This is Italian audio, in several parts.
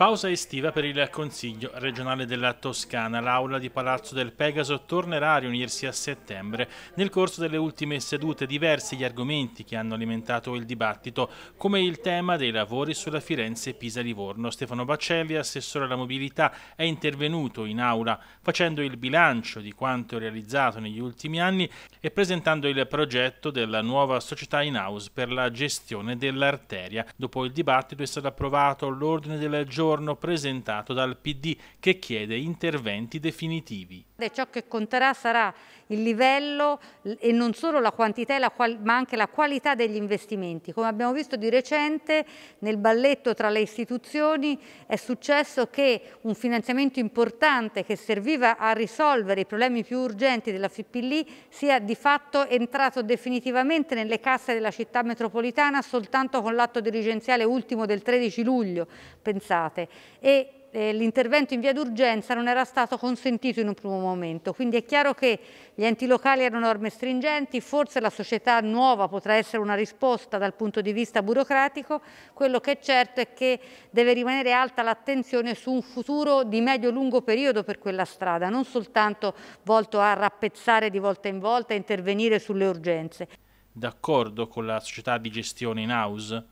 Pausa estiva per il Consiglio regionale della Toscana. L'aula di Palazzo del Pegaso tornerà a riunirsi a settembre. Nel corso delle ultime sedute diversi gli argomenti che hanno alimentato il dibattito, come il tema dei lavori sulla Firenze-Pisa-Livorno. Stefano Baccelli, assessore alla mobilità, è intervenuto in aula facendo il bilancio di quanto realizzato negli ultimi anni e presentando il progetto della nuova società in house per la gestione dell'arteria. Dopo il dibattito è stato approvato l'ordine del giorno giorno presentato dal PD che chiede interventi definitivi. Ciò che conterà sarà il livello e non solo la quantità ma anche la qualità degli investimenti. Come abbiamo visto di recente nel balletto tra le istituzioni è successo che un finanziamento importante che serviva a risolvere i problemi più urgenti della FIPLI sia di fatto entrato definitivamente nelle casse della città metropolitana soltanto con l'atto dirigenziale ultimo del 13 luglio, pensate state e eh, l'intervento in via d'urgenza non era stato consentito in un primo momento. Quindi è chiaro che gli enti locali hanno norme stringenti, forse la società nuova potrà essere una risposta dal punto di vista burocratico, quello che è certo è che deve rimanere alta l'attenzione su un futuro di medio-lungo periodo per quella strada, non soltanto volto a rappezzare di volta in volta e intervenire sulle urgenze. D'accordo con la società di gestione in house?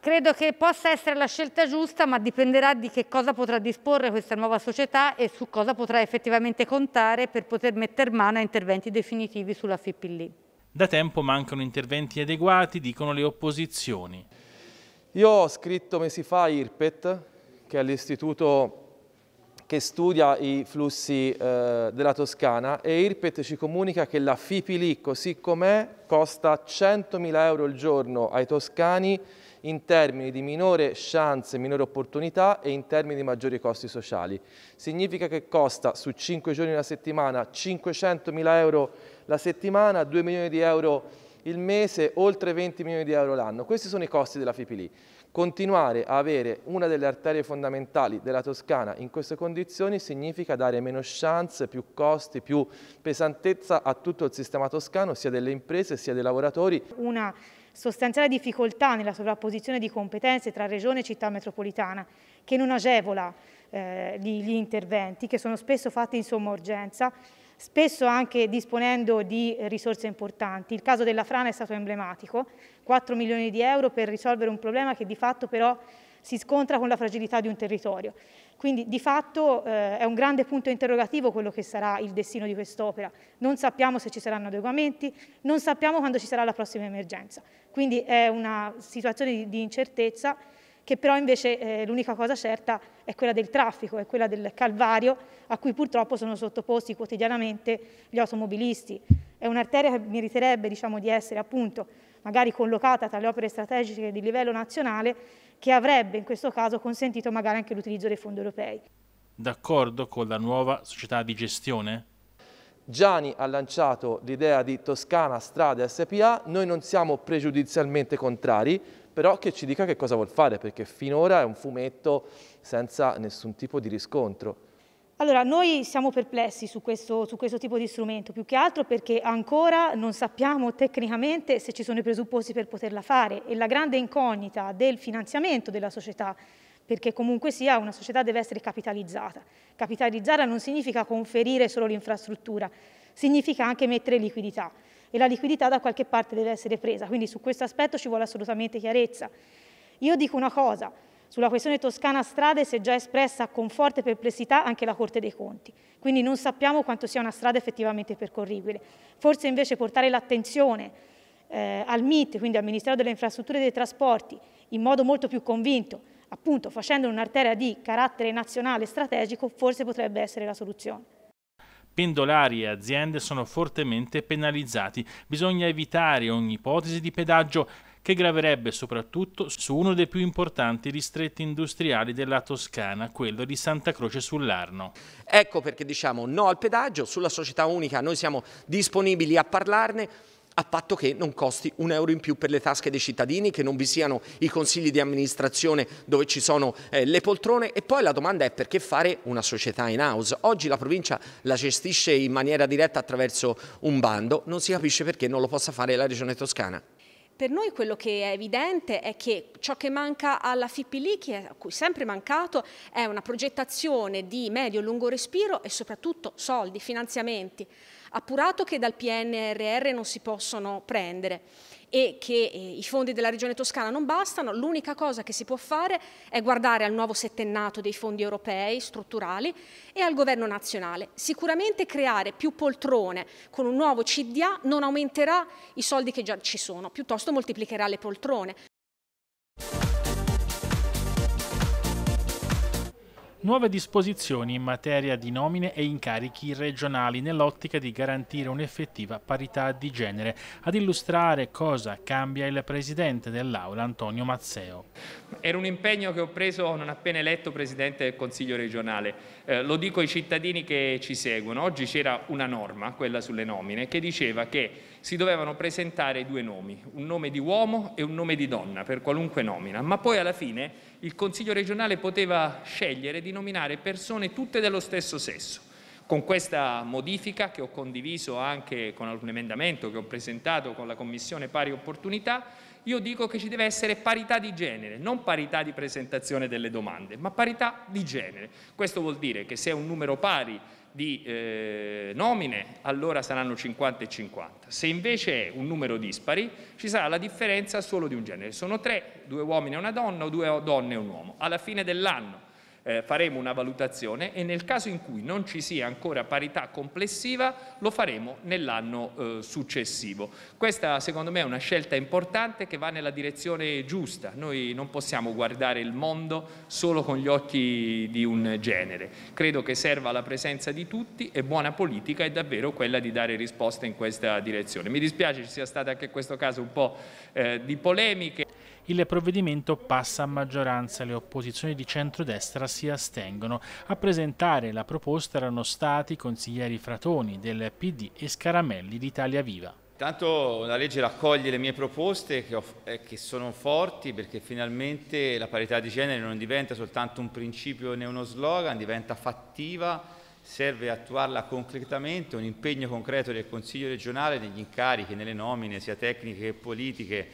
Credo che possa essere la scelta giusta, ma dipenderà di che cosa potrà disporre questa nuova società e su cosa potrà effettivamente contare per poter mettere mano a interventi definitivi sulla FIPILI. Da tempo mancano interventi adeguati, dicono le opposizioni. Io ho scritto mesi fa a IRPET, che è l'istituto che studia i flussi eh, della Toscana e Irpet ci comunica che la Fipili così com'è costa 100.000 euro al giorno ai toscani in termini di minore chance, minore opportunità e in termini di maggiori costi sociali. Significa che costa su 5 giorni alla settimana 500.000 euro la settimana, 2 milioni di euro il mese, oltre 20 milioni di euro l'anno. Questi sono i costi della Fipili. Continuare a avere una delle arterie fondamentali della Toscana in queste condizioni significa dare meno chance, più costi, più pesantezza a tutto il sistema toscano, sia delle imprese sia dei lavoratori. Una sostanziale difficoltà nella sovrapposizione di competenze tra regione e città metropolitana che non agevola eh, gli, gli interventi che sono spesso fatti in somma urgenza spesso anche disponendo di risorse importanti. Il caso della frana è stato emblematico, 4 milioni di euro per risolvere un problema che di fatto però si scontra con la fragilità di un territorio. Quindi di fatto eh, è un grande punto interrogativo quello che sarà il destino di quest'opera. Non sappiamo se ci saranno adeguamenti, non sappiamo quando ci sarà la prossima emergenza. Quindi è una situazione di, di incertezza che però invece eh, l'unica cosa certa è quella del traffico, è quella del calvario a cui purtroppo sono sottoposti quotidianamente gli automobilisti. È un'arteria che meriterebbe diciamo, di essere appunto magari collocata tra le opere strategiche di livello nazionale che avrebbe in questo caso consentito magari anche l'utilizzo dei fondi europei. D'accordo con la nuova società di gestione? Gianni ha lanciato l'idea di Toscana Strade SPA, noi non siamo pregiudizialmente contrari, però che ci dica che cosa vuol fare, perché finora è un fumetto senza nessun tipo di riscontro. Allora, noi siamo perplessi su questo, su questo, tipo di strumento, più che altro perché ancora non sappiamo tecnicamente se ci sono i presupposti per poterla fare e la grande incognita del finanziamento della società, perché comunque sia una società deve essere capitalizzata. Capitalizzare non significa conferire solo l'infrastruttura, significa anche mettere liquidità e la liquidità da qualche parte deve essere presa, quindi su questo aspetto ci vuole assolutamente chiarezza. Io dico una cosa, sulla questione Toscana Strade si è già espressa con forte perplessità anche la Corte dei Conti, quindi non sappiamo quanto sia una strada effettivamente percorribile. Forse invece portare l'attenzione eh, al MIT, quindi al Ministero delle Infrastrutture e dei Trasporti, in modo molto più convinto, appunto facendo un'arteria di carattere nazionale strategico, forse potrebbe essere la soluzione pendolari e aziende sono fortemente penalizzati. Bisogna evitare ogni ipotesi di pedaggio che graverebbe soprattutto su uno dei più importanti distretti industriali della Toscana, quello di Santa Croce sull'Arno. Ecco perché diciamo no al pedaggio, sulla società unica noi siamo disponibili a parlarne, a patto che non costi un euro in più per le tasche dei cittadini, che non vi siano i consigli di amministrazione dove ci sono eh, le poltrone e poi la domanda è perché fare una società in house. Oggi la provincia la gestisce in maniera diretta attraverso un bando, non si capisce perché non lo possa fare la regione toscana. Per noi quello che è evidente è che ciò che manca alla FIPILI, che a cui è sempre mancato, è una progettazione di medio-lungo e respiro e soprattutto soldi, finanziamenti appurato che dal PNRR non si possono prendere e che eh, i fondi della regione toscana non bastano, l'unica cosa che si può fare è guardare al nuovo settennato dei fondi europei strutturali e al governo nazionale. Sicuramente creare più poltrone con un nuovo CDA non aumenterà i soldi che già ci sono, piuttosto moltiplicherà le poltrone. nuove disposizioni in materia di nomine e incarichi regionali nell'ottica di garantire un'effettiva parità di genere. Ad illustrare cosa cambia il presidente dell'Aula Antonio Mazzeo. Era un impegno che ho preso non appena eletto Presidente del Consiglio regionale. Eh, lo dico ai cittadini che ci seguono. Oggi c'era una norma, quella sulle nomine, che diceva che si dovevano presentare due nomi, un nome di uomo e un nome di donna per qualunque nomina, ma poi alla fine il Consiglio regionale poteva scegliere di nominare persone tutte dello stesso sesso. Con questa modifica che ho condiviso anche con un emendamento che ho presentato con la Commissione Pari Opportunità, io dico che ci deve essere parità di genere, non parità di presentazione delle domande, ma parità di genere. Questo vuol dire che se è un numero pari di eh, nomine, allora saranno 50 e 50. Se invece è un numero dispari, ci sarà la differenza solo di un genere. Sono tre, due uomini e una donna o due donne e un uomo. Alla fine dell'anno eh, faremo una valutazione e nel caso in cui non ci sia ancora parità complessiva lo faremo nell'anno eh, successivo. Questa secondo me è una scelta importante che va nella direzione giusta, noi non possiamo guardare il mondo solo con gli occhi di un genere, credo che serva la presenza di tutti e buona politica è davvero quella di dare risposte in questa direzione. Mi dispiace ci sia stato anche in questo caso un po' eh, di polemiche il provvedimento passa a maggioranza, le opposizioni di centrodestra si astengono. A presentare la proposta erano stati i consiglieri Fratoni del PD e Scaramelli d'Italia Viva. Intanto la legge raccoglie le mie proposte che, ho, eh, che, sono forti perché finalmente la parità di genere non diventa soltanto un principio né uno slogan, diventa fattiva, serve attuarla concretamente, un impegno concreto del Consiglio regionale negli incarichi, nelle nomine sia tecniche che politiche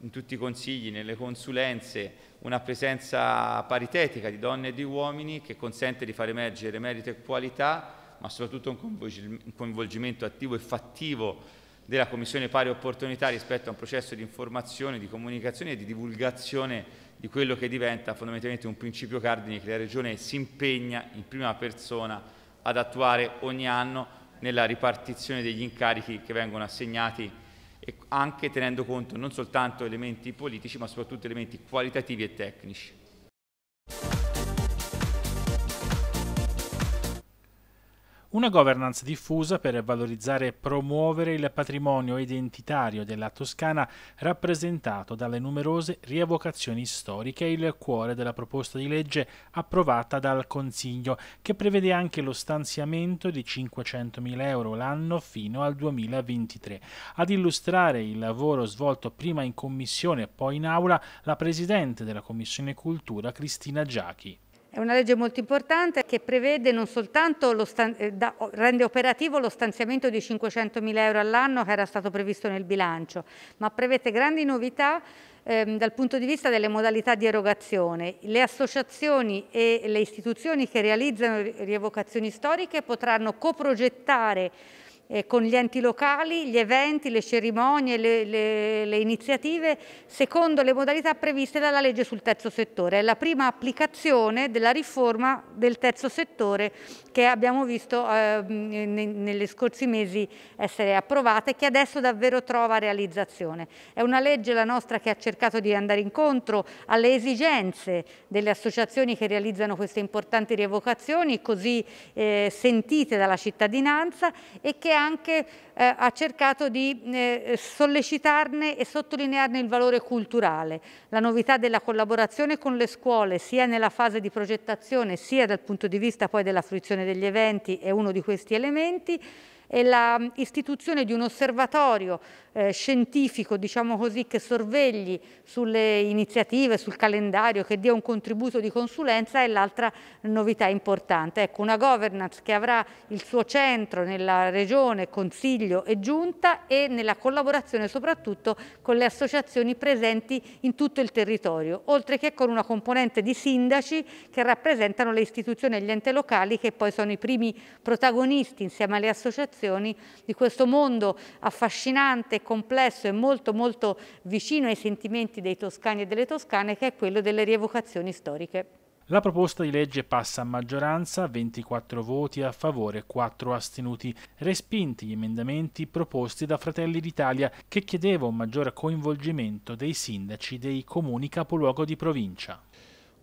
in tutti i consigli, nelle consulenze, una presenza paritetica di donne e di uomini che consente di far emergere merito e qualità, ma soprattutto un coinvolgimento attivo e fattivo della Commissione Pari Opportunità rispetto a un processo di informazione, di comunicazione e di divulgazione di quello che diventa fondamentalmente un principio cardine che la Regione si impegna in prima persona ad attuare ogni anno nella ripartizione degli incarichi che vengono assegnati e anche tenendo conto non soltanto elementi politici ma soprattutto elementi qualitativi e tecnici. Una governance diffusa per valorizzare e promuovere il patrimonio identitario della Toscana rappresentato dalle numerose rievocazioni storiche è il cuore della proposta di legge approvata dal Consiglio, che prevede anche lo stanziamento di 500.000 euro l'anno fino al 2023. Ad illustrare il lavoro svolto prima in Commissione e poi in Aula la Presidente della Commissione Cultura Cristina Giachi. È una legge molto importante che prevede non soltanto lo eh, da, rende operativo lo stanziamento di 500 mila euro all'anno che era stato previsto nel bilancio, ma prevede grandi novità ehm, dal punto di vista delle modalità di erogazione. Le associazioni e le istituzioni che realizzano rievocazioni storiche potranno coprogettare eh, con gli enti locali, gli eventi, le cerimonie, le, le, le, iniziative, secondo le modalità previste dalla legge sul terzo settore. È la prima applicazione della riforma del terzo settore che abbiamo visto eh, negli scorsi mesi essere approvata e che adesso davvero trova realizzazione. È una legge, la nostra, che ha cercato di andare incontro alle esigenze delle associazioni che realizzano queste importanti rievocazioni, così eh, sentite dalla cittadinanza e che anche eh, ha cercato di eh, sollecitarne e sottolinearne il valore culturale, la novità della collaborazione con le scuole sia nella fase di progettazione sia dal punto di vista poi della fruizione degli eventi è uno di questi elementi, e l'istituzione di un osservatorio eh, scientifico, diciamo così, che sorvegli sulle iniziative, sul calendario, che dia un contributo di consulenza è l'altra novità importante. Ecco, una governance che avrà il suo centro nella regione, consiglio e giunta e nella collaborazione soprattutto con le associazioni presenti in tutto il territorio, oltre che con una componente di sindaci che rappresentano le istituzioni e gli enti locali che poi sono i primi protagonisti insieme alle associazioni situazioni di questo mondo affascinante, complesso e molto molto vicino ai sentimenti dei toscani e delle toscane che è quello delle rievocazioni storiche. La proposta di legge passa a maggioranza, 24 voti a favore, 4 astenuti, respinti gli emendamenti proposti da Fratelli d'Italia che chiedeva un maggiore coinvolgimento dei sindaci dei comuni capoluogo di provincia.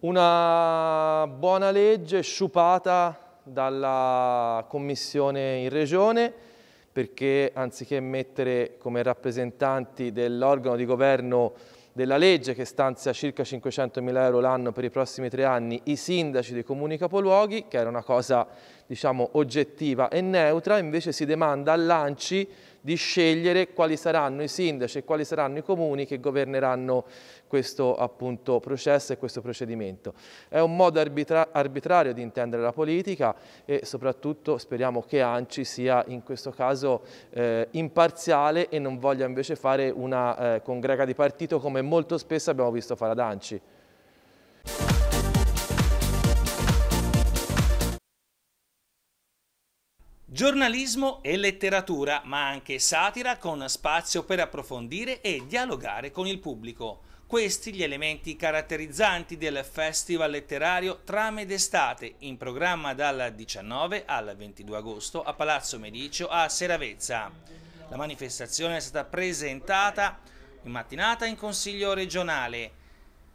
Una buona legge sciupata dalla commissione in regione perché anziché mettere come rappresentanti dell'organo di governo della legge che stanzia circa 500 mila euro l'anno per i prossimi tre anni i sindaci dei comuni capoluoghi, che era una cosa diciamo oggettiva e neutra, invece si demanda all'ANCI di scegliere quali saranno i sindaci e quali saranno i comuni che governeranno questo appunto, processo e questo procedimento. È un modo arbitra arbitrario di intendere la politica e soprattutto speriamo che Anci sia in questo caso eh, imparziale e non voglia invece fare una eh, congrega di partito come molto spesso abbiamo visto fare ad Anci. Giornalismo e letteratura, ma anche satira con spazio per approfondire e dialogare con il pubblico. Questi gli elementi caratterizzanti del Festival letterario Trame d'estate, in programma dal 19 al 22 agosto a Palazzo Medicio a Seravezza. La manifestazione è stata presentata in mattinata in Consiglio regionale.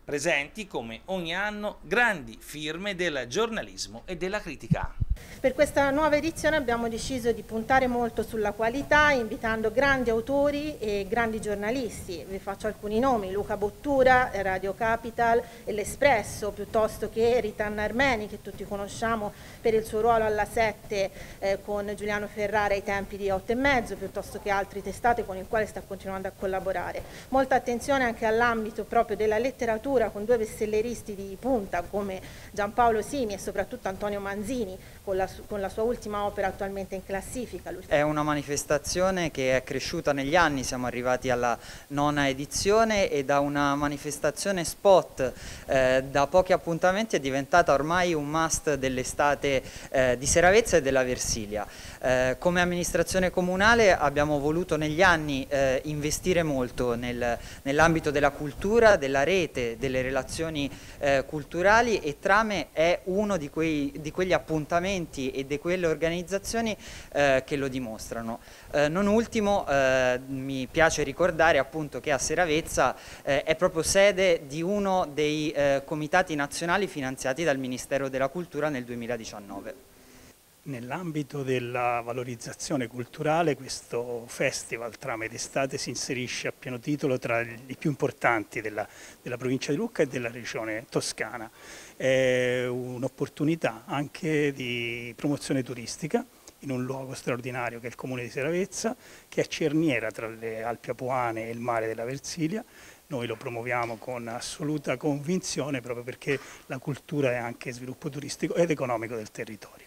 Presenti, come ogni anno, grandi firme del giornalismo e della critica. Per questa nuova edizione abbiamo deciso di puntare molto sulla qualità invitando grandi autori e grandi giornalisti, vi faccio alcuni nomi, Luca Bottura, Radio Capital e L'Espresso, piuttosto che Ritanna Armeni che tutti conosciamo per il suo ruolo alla 7 eh, con Giuliano Ferrara ai tempi di 8 e mezzo, piuttosto che altri testate con il quale sta continuando a collaborare. Molta attenzione anche all'ambito proprio della letteratura con due bestselleristi di punta come Giampaolo Simi e soprattutto Antonio Manzini, con la, con la, sua ultima opera attualmente in classifica. È una manifestazione che è cresciuta negli anni, siamo arrivati alla nona edizione e da una manifestazione spot eh, da pochi appuntamenti è diventata ormai un must dell'estate eh, di Seravezza e della Versilia. Eh, come amministrazione comunale abbiamo voluto negli anni eh, investire molto nel, nell'ambito della cultura, della rete, delle relazioni eh, culturali e Trame è uno di, quei, di, quegli appuntamenti e di quelle organizzazioni eh, che lo dimostrano. Eh, non ultimo eh, mi piace ricordare appunto che a Seravezza è proprio sede di uno dei comitati nazionali finanziati dal Ministero della Cultura nel 2019. Nell'ambito della valorizzazione culturale questo festival Trame d'estate si inserisce a pieno titolo tra i più importanti della, della provincia di Lucca e della regione toscana. È un'opportunità anche di promozione turistica in un luogo straordinario che è il comune di Seravezza, che è cerniera tra le Alpi Apuane e il mare della Versilia. Noi lo promuoviamo con assoluta convinzione proprio perché la cultura è anche sviluppo turistico ed economico del territorio.